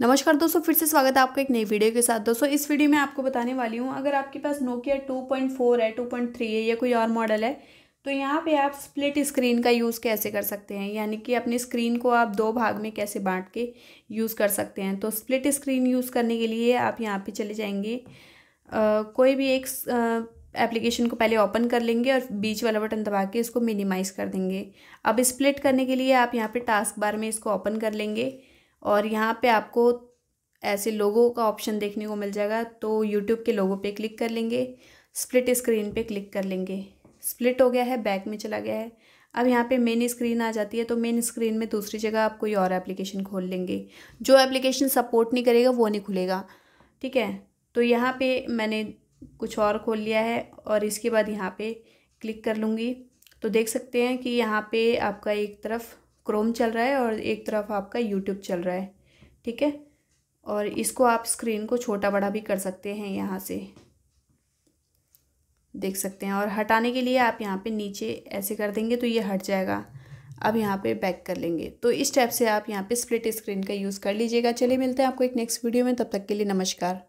नमस्कार दोस्तों फिर से स्वागत है आपका एक नई वीडियो के साथ दोस्तों इस वीडियो में आपको बताने वाली हूँ अगर आपके पास नोकिया 2.4 है 2.3 है या कोई और मॉडल है तो यहाँ पे आप स्प्लिट स्क्रीन का यूज़ कैसे कर सकते हैं यानी कि अपनी स्क्रीन को आप दो भाग में कैसे बांट के यूज़ कर सकते हैं तो स्प्लिट स्क्रीन यूज़ करने के लिए आप यहाँ पर चले जाएंगे आ, कोई भी एक एप्लीकेशन को पहले ओपन कर लेंगे और बीच वाला बटन दबा के इसको मिनिमाइज़ कर देंगे अब स्प्लिट करने के लिए आप यहाँ पर टास्क बार में इसको ओपन कर लेंगे और यहाँ पे आपको ऐसे लोगों का ऑप्शन देखने को मिल जाएगा तो यूट्यूब के लोगों पे क्लिक कर लेंगे स्प्लिट स्क्रीन पे क्लिक कर लेंगे स्प्लिट हो गया है बैक में चला गया है अब यहाँ पे मेन स्क्रीन आ जाती है तो मेन स्क्रीन में दूसरी जगह आप कोई और एप्लीकेशन खोल लेंगे जो एप्लीकेशन सपोर्ट नहीं करेगा वो नहीं खुलेगा ठीक है तो यहाँ पर मैंने कुछ और खोल लिया है और इसके बाद यहाँ पर क्लिक कर लूँगी तो देख सकते हैं कि यहाँ पर आपका एक तरफ क्रोम चल रहा है और एक तरफ आपका यूट्यूब चल रहा है ठीक है और इसको आप स्क्रीन को छोटा बड़ा भी कर सकते हैं यहाँ से देख सकते हैं और हटाने के लिए आप यहाँ पे नीचे ऐसे कर देंगे तो ये हट जाएगा अब यहाँ पे बैक कर लेंगे तो इस टाइप से आप यहाँ पे स्प्लिट स्क्रीन का यूज़ कर लीजिएगा चलिए मिलते हैं आपको एक नेक्स्ट वीडियो में तब तक के लिए नमस्कार